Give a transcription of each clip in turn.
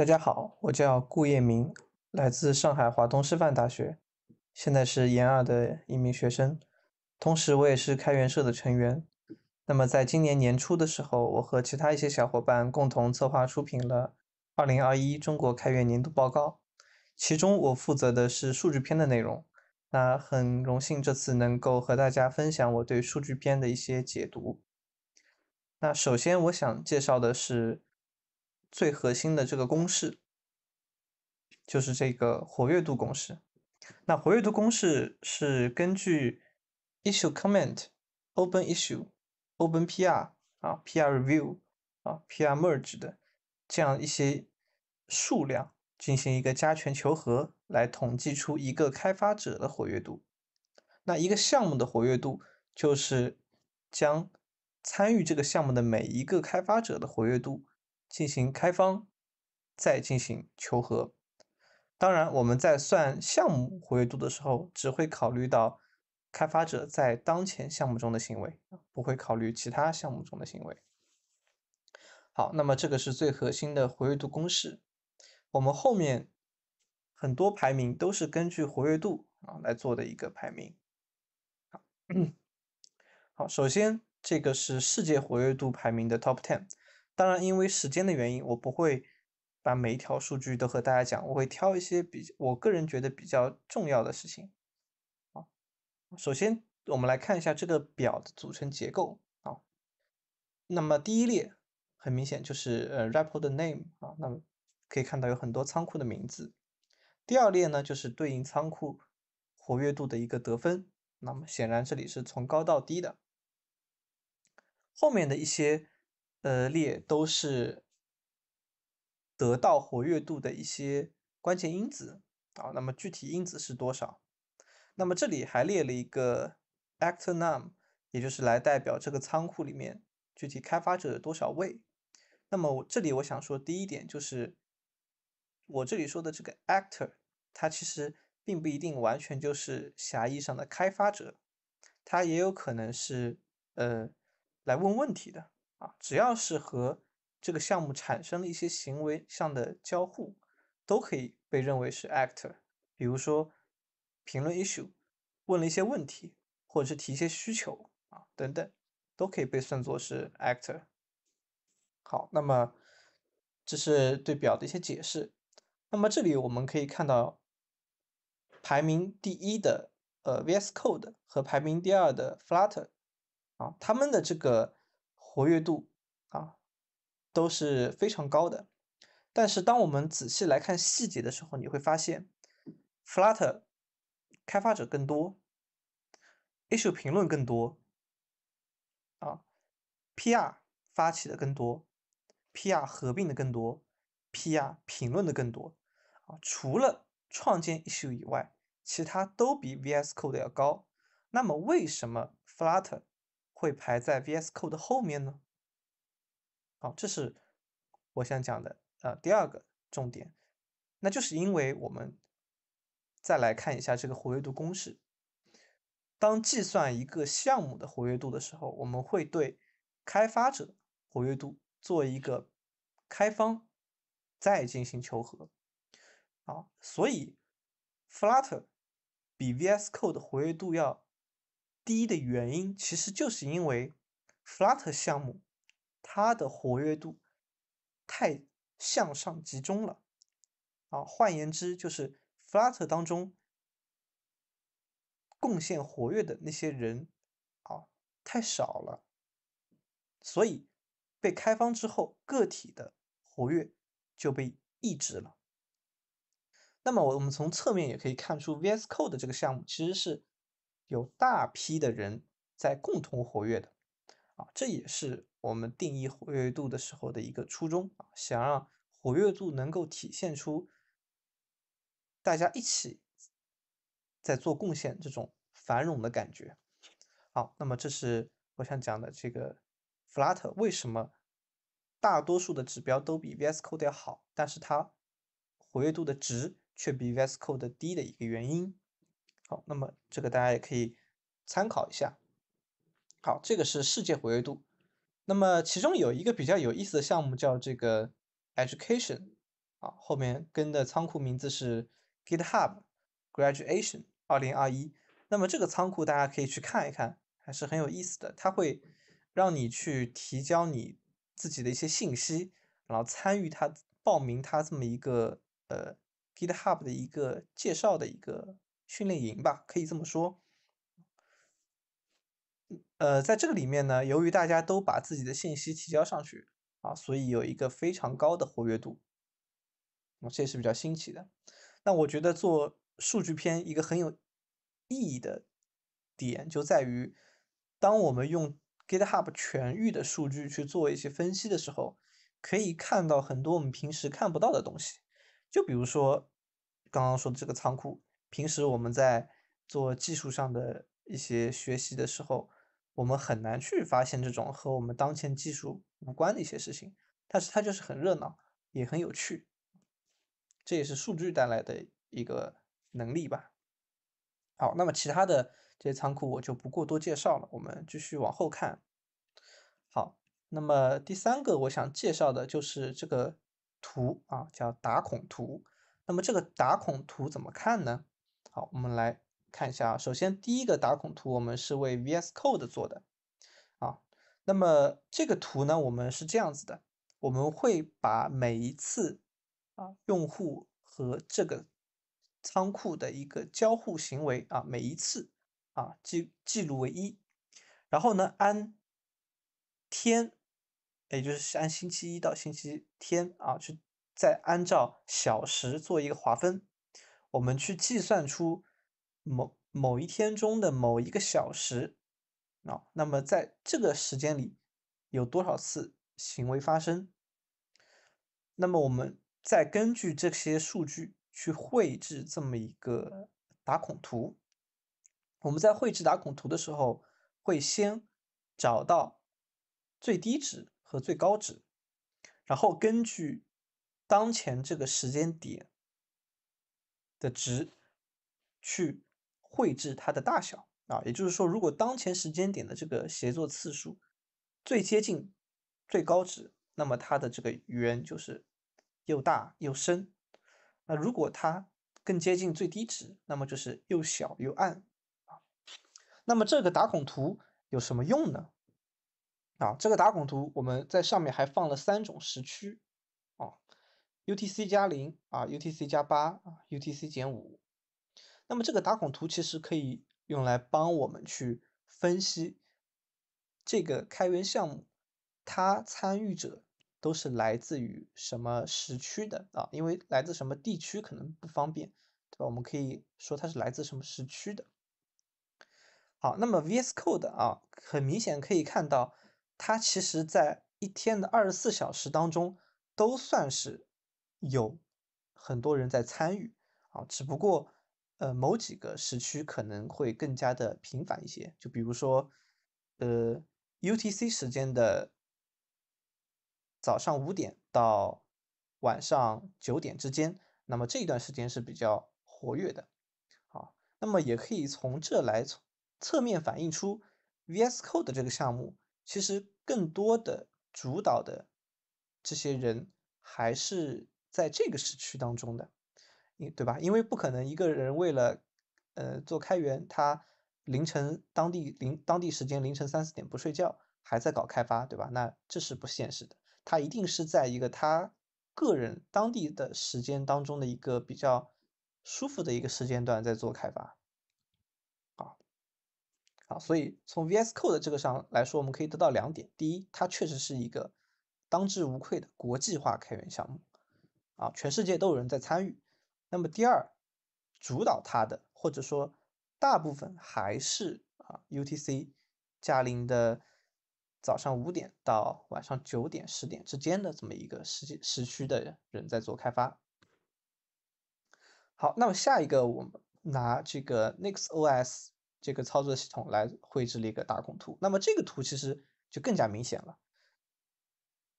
大家好，我叫顾叶明，来自上海华东师范大学，现在是研二的一名学生，同时我也是开源社的成员。那么在今年年初的时候，我和其他一些小伙伴共同策划出品了《二零二一中国开源年度报告》，其中我负责的是数据篇的内容。那很荣幸这次能够和大家分享我对数据篇的一些解读。那首先我想介绍的是。最核心的这个公式就是这个活跃度公式。那活跃度公式是根据 issue comment、open issue、open PR 啊、PR review 啊、PR merge 的这样一些数量进行一个加权求和，来统计出一个开发者的活跃度。那一个项目的活跃度就是将参与这个项目的每一个开发者的活跃度。进行开方，再进行求和。当然，我们在算项目活跃度的时候，只会考虑到开发者在当前项目中的行为，不会考虑其他项目中的行为。好，那么这个是最核心的活跃度公式。我们后面很多排名都是根据活跃度啊来做的一个排名。好，首先这个是世界活跃度排名的 Top Ten。当然，因为时间的原因，我不会把每一条数据都和大家讲，我会挑一些比我个人觉得比较重要的事情。啊，首先我们来看一下这个表的组成结构。啊。那么第一列很明显就是呃 r a p p e r 的 name 啊，那么可以看到有很多仓库的名字。第二列呢，就是对应仓库活跃度的一个得分。那么显然，这里是从高到低的。后面的一些。呃，列都是得到活跃度的一些关键因子啊。那么具体因子是多少？那么这里还列了一个 actor num，也就是来代表这个仓库里面具体开发者有多少位。那么我这里我想说，第一点就是我这里说的这个 actor，它其实并不一定完全就是狭义上的开发者，它也有可能是呃来问问题的。啊，只要是和这个项目产生了一些行为上的交互，都可以被认为是 actor。比如说评论 issue，问了一些问题，或者是提一些需求啊，等等，都可以被算作是 actor。好，那么这是对表的一些解释。那么这里我们可以看到，排名第一的呃 VS Code 和排名第二的 Flutter，啊，他们的这个。活跃度啊都是非常高的，但是当我们仔细来看细节的时候，你会发现 Flutter 开发者更多，issue 评论更多啊，PR 发起的更多，PR 合并的更多，PR 评论的更多啊，除了创建 issue 以外，其他都比 VS Code 要高。那么为什么 Flutter？会排在 VS Code 的后面呢？好，这是我想讲的，呃，第二个重点，那就是因为我们再来看一下这个活跃度公式。当计算一个项目的活跃度的时候，我们会对开发者活跃度做一个开方再进行求和。啊，所以 Flutter 比 VS Code 的活跃度要。低的原因其实就是因为 Flutter 项目它的活跃度太向上集中了啊，换言之就是 Flutter 当中贡献活跃的那些人啊太少了，所以被开放之后个体的活跃就被抑制了。那么我我们从侧面也可以看出，VS Code 这个项目其实是。有大批的人在共同活跃的，啊，这也是我们定义活跃度的时候的一个初衷啊，想让活跃度能够体现出大家一起在做贡献这种繁荣的感觉。好，那么这是我想讲的这个 Flat t e r 为什么大多数的指标都比 VS Code 要好，但是它活跃度的值却比 VS Code 低的一个原因。好，那么这个大家也可以参考一下。好，这个是世界活跃度。那么其中有一个比较有意思的项目叫这个 education，啊，后面跟的仓库名字是 GitHub graduation 二零二一。那么这个仓库大家可以去看一看，还是很有意思的。它会让你去提交你自己的一些信息，然后参与它报名它这么一个呃 GitHub 的一个介绍的一个。训练营吧，可以这么说。呃，在这个里面呢，由于大家都把自己的信息提交上去啊，所以有一个非常高的活跃度，这是比较新奇的。那我觉得做数据篇一个很有意义的点就在于，当我们用 GitHub 全域的数据去做一些分析的时候，可以看到很多我们平时看不到的东西，就比如说刚刚说的这个仓库。平时我们在做技术上的一些学习的时候，我们很难去发现这种和我们当前技术无关的一些事情，但是它就是很热闹，也很有趣，这也是数据带来的一个能力吧。好，那么其他的这些仓库我就不过多介绍了，我们继续往后看。好，那么第三个我想介绍的就是这个图啊，叫打孔图。那么这个打孔图怎么看呢？好，我们来看一下啊。首先，第一个打孔图我们是为 VS Code 做的啊。那么这个图呢，我们是这样子的：我们会把每一次啊用户和这个仓库的一个交互行为啊，每一次啊记记录为一，然后呢，按天，也就是按星期一到星期天啊，去再按照小时做一个划分。我们去计算出某某一天中的某一个小时啊，那么在这个时间里有多少次行为发生？那么我们再根据这些数据去绘制这么一个打孔图。我们在绘制打孔图的时候，会先找到最低值和最高值，然后根据当前这个时间点。的值去绘制它的大小啊，也就是说，如果当前时间点的这个协作次数最接近最高值，那么它的这个圆就是又大又深；那如果它更接近最低值，那么就是又小又暗啊。那么这个打孔图有什么用呢？啊，这个打孔图我们在上面还放了三种时区。UTC 加零啊，UTC 加八啊，UTC 减五。那么这个打孔图其实可以用来帮我们去分析这个开源项目，它参与者都是来自于什么时区的啊？因为来自什么地区可能不方便，对吧？我们可以说它是来自什么时区的。好，那么 VS Code 啊，很明显可以看到，它其实在一天的二十四小时当中都算是。有很多人在参与啊，只不过呃，某几个时区可能会更加的频繁一些。就比如说，呃，UTC 时间的早上五点到晚上九点之间，那么这一段时间是比较活跃的。好，那么也可以从这来从侧面反映出，VS Code 的这个项目其实更多的主导的这些人还是。在这个时区当中的，你对吧？因为不可能一个人为了，呃，做开源，他凌晨当地临当地时间凌晨三四点不睡觉还在搞开发，对吧？那这是不现实的。他一定是在一个他个人当地的时间当中的一个比较舒服的一个时间段在做开发。好，好，所以从 VS Code 的这个上来说，我们可以得到两点：第一，它确实是一个当之无愧的国际化开源项目。啊，全世界都有人在参与。那么第二，主导它的或者说大部分还是啊 UTC 加零的早上五点到晚上九点十点之间的这么一个时间时区的人在做开发。好，那么下一个我们拿这个 i n e x OS 这个操作系统来绘制了一个打孔图。那么这个图其实就更加明显了，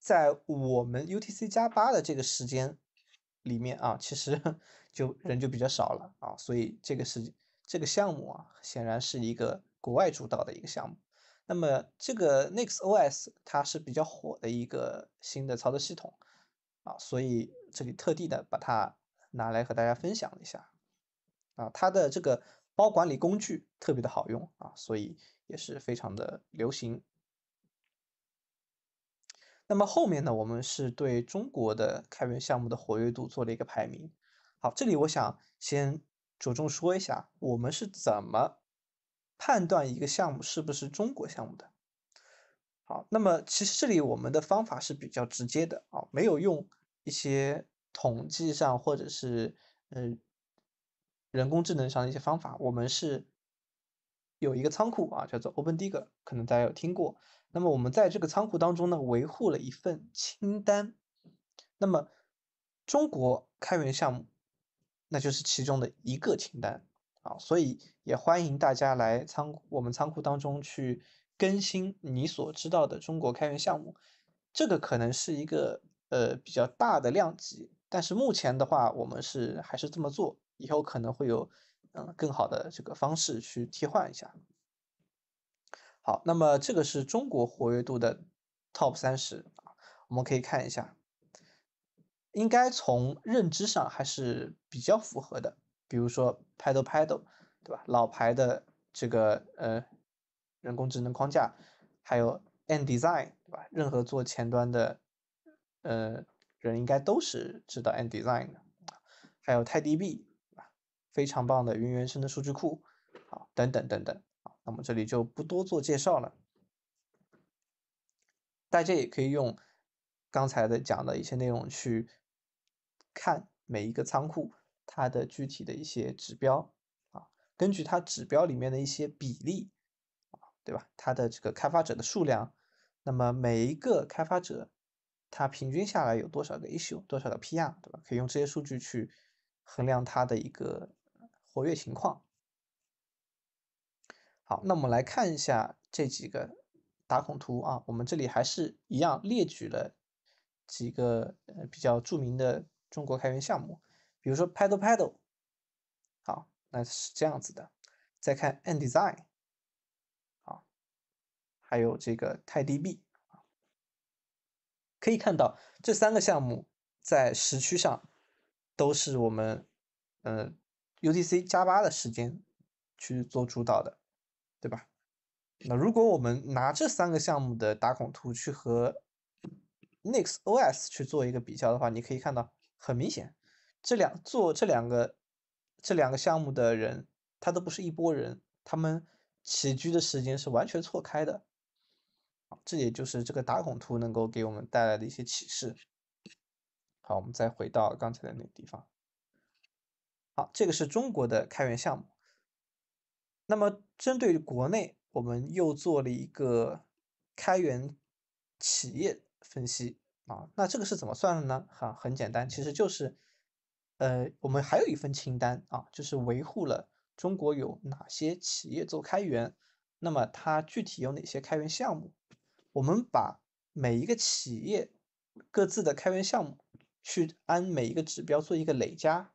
在我们 UTC 加八的这个时间。里面啊，其实 就人就比较少了啊，所以这个是这个项目啊，显然是一个国外主导的一个项目。那么这个 n i n x OS 它是比较火的一个新的操作系统啊，所以这里特地的把它拿来和大家分享一下啊，它的这个包管理工具特别的好用啊，所以也是非常的流行。那么后面呢，我们是对中国的开源项目的活跃度做了一个排名。好，这里我想先着重说一下，我们是怎么判断一个项目是不是中国项目的。好，那么其实这里我们的方法是比较直接的啊，没有用一些统计上或者是嗯人工智能上的一些方法。我们是有一个仓库啊，叫做 OpenDigger，可能大家有听过。那么我们在这个仓库当中呢，维护了一份清单。那么中国开源项目，那就是其中的一个清单啊。所以也欢迎大家来仓我们仓库当中去更新你所知道的中国开源项目。这个可能是一个呃比较大的量级，但是目前的话，我们是还是这么做，以后可能会有嗯更好的这个方式去替换一下。好，那么这个是中国活跃度的 top 三十啊，我们可以看一下，应该从认知上还是比较符合的。比如说 Paddle Paddle 对吧，老牌的这个呃人工智能框架，还有 a n d Design 对吧，任何做前端的呃人应该都是知道 a n d Design 的，还有 TiDB 非常棒的云原生的数据库，好，等等等等。那么这里就不多做介绍了，大家也可以用刚才的讲的一些内容去看每一个仓库它的具体的一些指标啊，根据它指标里面的一些比例啊，对吧？它的这个开发者的数量，那么每一个开发者他平均下来有多少个 issue，多少个 PR，对吧？可以用这些数据去衡量它的一个活跃情况。好，那我们来看一下这几个打孔图啊。我们这里还是一样列举了几个呃比较著名的中国开源项目，比如说 PaddlePaddle，好，那是这样子的。再看 n Design，啊，还有这个泰 d b 啊，可以看到这三个项目在时区上都是我们呃 UTC 加八的时间去做主导的。对吧？那如果我们拿这三个项目的打孔图去和 i n e x OS 去做一个比较的话，你可以看到，很明显，这两做这两个这两个项目的人，他都不是一拨人，他们起居的时间是完全错开的。这也就是这个打孔图能够给我们带来的一些启示。好，我们再回到刚才的那个地方。好，这个是中国的开源项目。那么，针对国内，我们又做了一个开源企业分析啊。那这个是怎么算的呢？哈，很简单，其实就是，呃，我们还有一份清单啊，就是维护了中国有哪些企业做开源，那么它具体有哪些开源项目，我们把每一个企业各自的开源项目去按每一个指标做一个累加，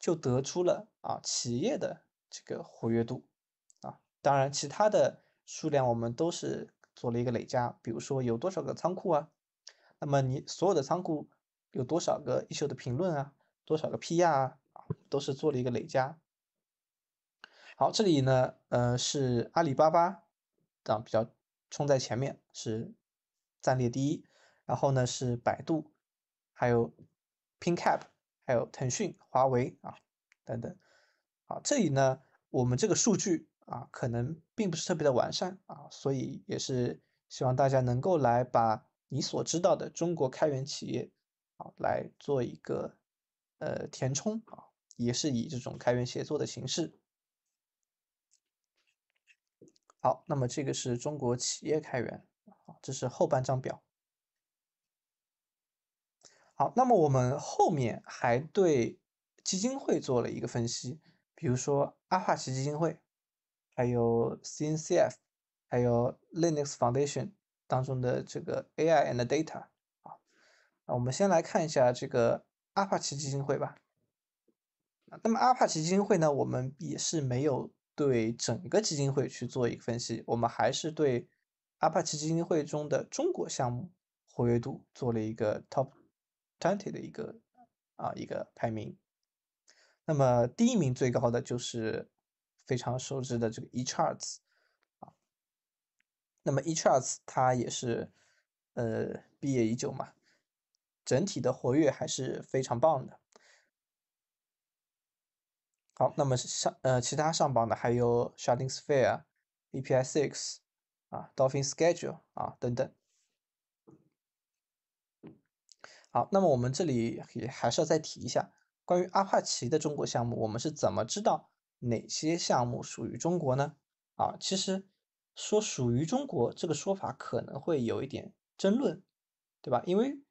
就得出了啊企业的这个活跃度。当然，其他的数量我们都是做了一个累加，比如说有多少个仓库啊？那么你所有的仓库有多少个一秀的评论啊？多少个 P r 啊，都是做了一个累加。好，这里呢，呃，是阿里巴巴啊，比较冲在前面，是暂列第一。然后呢，是百度，还有 Pingcap，还有腾讯、华为啊等等。好，这里呢，我们这个数据。啊，可能并不是特别的完善啊，所以也是希望大家能够来把你所知道的中国开源企业啊来做一个呃填充啊，也是以这种开源协作的形式。好，那么这个是中国企业开源啊，这是后半张表。好，那么我们后面还对基金会做了一个分析，比如说阿帕奇基金会。还有 CNCF，还有 Linux Foundation 当中的这个 AI and Data 啊，那我们先来看一下这个 Apache 基金会吧。那么 Apache 基金会呢，我们也是没有对整个基金会去做一个分析，我们还是对 Apache 基金会中的中国项目活跃度做了一个 Top Twenty 的一个啊一个排名。那么第一名最高的就是。非常熟知的这个 ECharts 啊，那么 ECharts 它也是呃毕业已久嘛，整体的活跃还是非常棒的。好，那么上呃其他上榜的还有 ShardingSphere、a p i s i x 啊、Dolphin Schedule 啊等等。好，那么我们这里也还是要再提一下，关于阿帕奇的中国项目，我们是怎么知道？哪些项目属于中国呢？啊，其实说属于中国这个说法可能会有一点争论，对吧？因为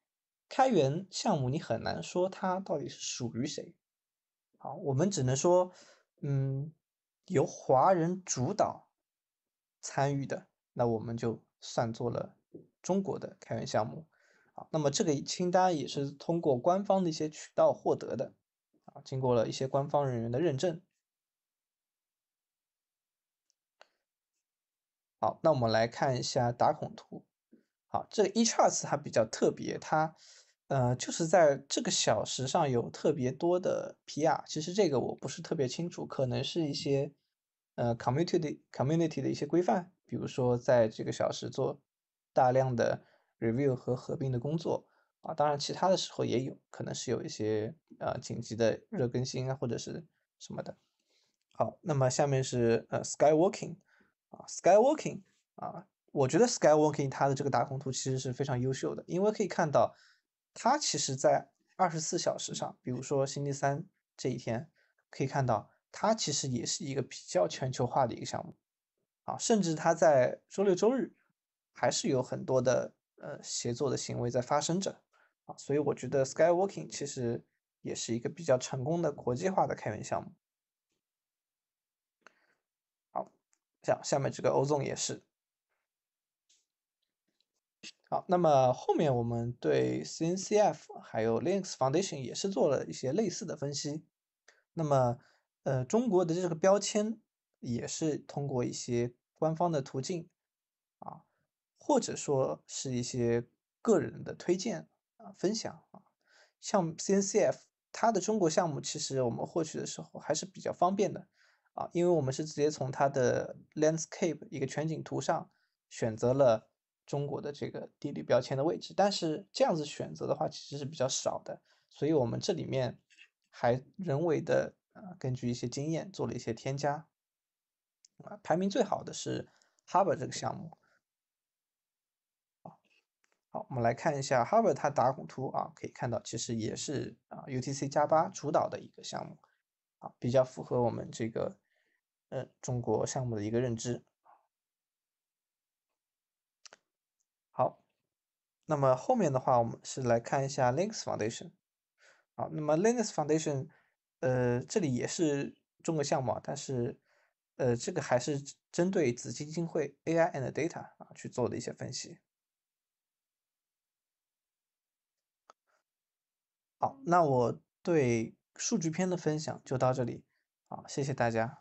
开源项目你很难说它到底是属于谁。好，我们只能说，嗯，由华人主导参与的，那我们就算做了中国的开源项目。好，那么这个清单也是通过官方的一些渠道获得的，啊，经过了一些官方人员的认证。好，那我们来看一下打孔图。好，这个一 chart 它比较特别，它呃就是在这个小时上有特别多的 PR。其实这个我不是特别清楚，可能是一些呃 community 的 community 的一些规范，比如说在这个小时做大量的 review 和合并的工作啊。当然，其他的时候也有可能是有一些呃紧急的热更新啊或者是什么的。好，那么下面是呃 sky w a l k i n g 啊，Skywalking，啊，我觉得 Skywalking 它的这个打孔图其实是非常优秀的，因为可以看到，它其实，在二十四小时上，比如说星期三这一天，可以看到，它其实也是一个比较全球化的一个项目，啊，甚至它在周六周日，还是有很多的呃协作的行为在发生着，啊，所以我觉得 Skywalking 其实也是一个比较成功的国际化的开源项目。像下面这个 Ozone 也是，好，那么后面我们对 CNCF 还有 Linux Foundation 也是做了一些类似的分析，那么呃中国的这个标签也是通过一些官方的途径啊，或者说是一些个人的推荐啊分享啊，像 CNCF 它的中国项目其实我们获取的时候还是比较方便的。啊，因为我们是直接从它的 landscape 一个全景图上选择了中国的这个地理标签的位置，但是这样子选择的话其实是比较少的，所以我们这里面还人为的啊根据一些经验做了一些添加。啊，排名最好的是 Harbor 这个项目。好，我们来看一下 h a r v a r d 它打孔图啊，可以看到其实也是啊 UTC 加八主导的一个项目啊，比较符合我们这个。嗯，中国项目的一个认知。好，那么后面的话，我们是来看一下 Linux Foundation。好，那么 Linux Foundation，呃，这里也是中国项目，但是，呃，这个还是针对子基金会 AI and Data 啊去做的一些分析。好，那我对数据篇的分享就到这里。好，谢谢大家。